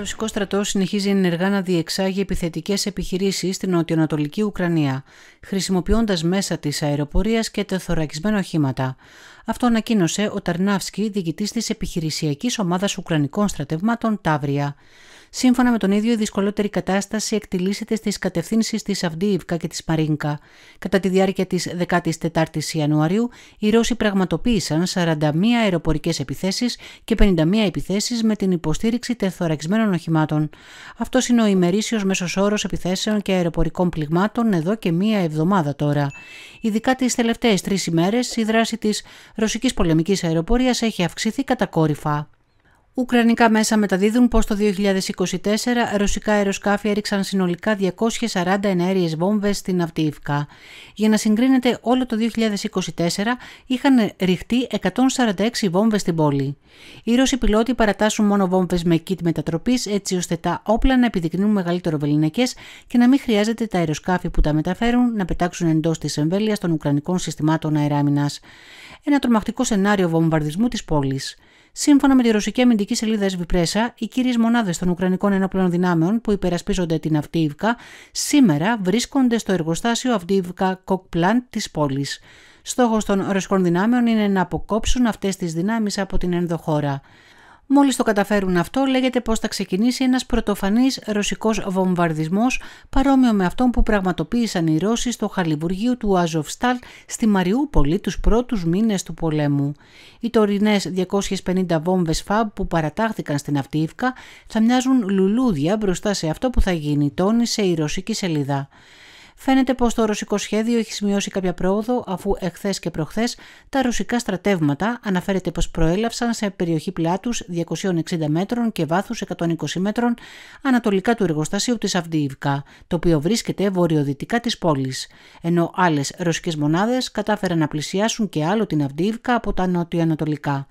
ρωσικό στρατός συνεχίζει ενεργά να διεξάγει επιθετικές επιχειρήσεις στην νοτιοανατολική Ουκρανία, χρησιμοποιώντας μέσα της αεροπορίας και τεθωρακισμένα οχήματα. Αυτό ανακοίνωσε ο Ταρνάυσκι, διοικητής της επιχειρησιακής ομάδας Ουκρανικών στρατευμάτων Ταύρια. Σύμφωνα με τον ίδιο, η δυσκολότερη κατάσταση εκτιλήσεται στις κατευθύνσεις της Αυντίιβκα και της Μαρίνκα. Κατά τη διάρκεια της 14η Ιανουαρίου, οι Ρώσοι πραγματοποίησαν 41 αεροπορικές επιθέσεις και 51 επιθέσεις με την υποστήριξη τεθωρακισμένων οχημάτων. Αυτός είναι ο ημερήσιος μέσος όρος επιθέσεων και αεροπορικών πληγμάτων εδώ και μία εβδομάδα τώρα. Ειδικά τις τελευταίες τρεις ημέρες, η δράση της ρωσικής πολεμικής αεροπορίας έχει αυξηθεί κατακόρυφα. Ουκρανικά μέσα μεταδίδουν πως το 2024 ρωσικά αεροσκάφη έριξαν συνολικά 240 ενέργειες βόμβες στην Αυτιβκά. Για να συγκρίνεται όλο το 2024 είχαν ρηχτεί 146 βόμβες στην πόλη. Οι Ρώσοι πιλότοι παρατάσσουν μόνο βόμβες με κίτ μετατροπής έτσι ώστε τα όπλα να επιδεικνύουν μεγαλύτερο βεληνικές και να μην χρειάζεται τα αεροσκάφη που τα μεταφέρουν να πετάξουν εντός της εμβέλειας των Ουκρανικών συστημάτων αεράμινας. Ένα τρομακτικό σενάριο βομβαρδισμού της πόλης. Σύμφωνα με τη ρωσική αμυντική σελίδα Σβιπρέσα, οι κύριες μονάδες των Ουκρανικών Ενόπλων Δυνάμεων που υπερασπίζονται την Αυτίβκα σήμερα βρίσκονται στο εργοστάσιο Αυτίβκα Κοκπλάν της πόλης. Στόχος των ρωσικών δυνάμεων είναι να αποκόψουν αυτές τις δυνάμεις από την ενδοχώρα. Μόλις το καταφέρουν αυτό, λέγεται πως θα ξεκινήσει ένας πρωτοφανής ρωσικός βομβαρδισμός παρόμοιο με αυτόν που πραγματοποίησαν οι Ρώσοι στο χαλιβουργείο του Αζοφστάλ στη Μαριούπολη τους πρώτους μήνες του πολέμου. Οι τωρινές 250 βόμβες ΦΑΜ που παρατάχθηκαν στην Αυτίβκα θα μοιάζουν λουλούδια μπροστά σε αυτό που θα γίνει, τόνισε η ρωσική σελίδα. Φαίνεται πως το ρωσικό σχέδιο έχει σημειώσει κάποια πρόοδο, αφού εχθές και προχθές τα ρωσικά στρατεύματα αναφέρεται πως προέλαυσαν σε περιοχή πλάτους 260 μέτρων και βάθους 120 μέτρων ανατολικά του εργοστασίου της Αυντιβκά, το οποίο βρίσκεται βορειοδυτικά της πόλης. Ενώ άλλες ρωσικές μονάδες κατάφεραν να πλησιάσουν και άλλο την Αυντιβκά από τα νοτιοανατολικά.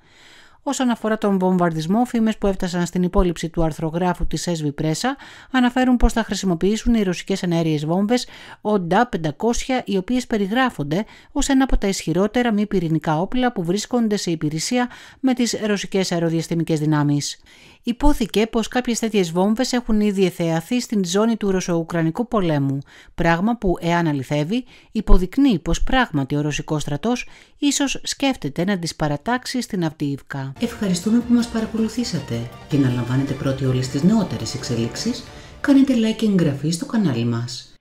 Όσον αφορά τον βομβαρδισμό, φήμες που έφτασαν στην υπόλοιψη του αρθρογράφου της Έσβη Πρέσα αναφέρουν πως θα χρησιμοποιήσουν οι ρωσικές ενέργειες βόμβες όντα 500, οι οποίες περιγράφονται ως ένα από τα ισχυρότερα μη πυρηνικά όπλα που βρίσκονται σε υπηρεσία με τις ρωσικές αεροδιαστημικές δυνάμεις. Υπόθηκε πως κάποιες τέτοιες βόμβες έχουν ήδη εθεαθεί στην ζώνη του Ρωσο-Ουκρανικού πολέμου, πράγμα που, εάν αληθεύει, υποδεικνύει πως πράγματι ο Ρωσικός στρατός ίσως σκέφτεται να τις παρατάξει στην Αυτιβκά. Ευχαριστούμε που μας παρακολουθήσατε και να λαμβάνετε πρώτοι όλες τις νεότερες εξελίξεις. Κάνετε like και εγγραφή στο κανάλι μας.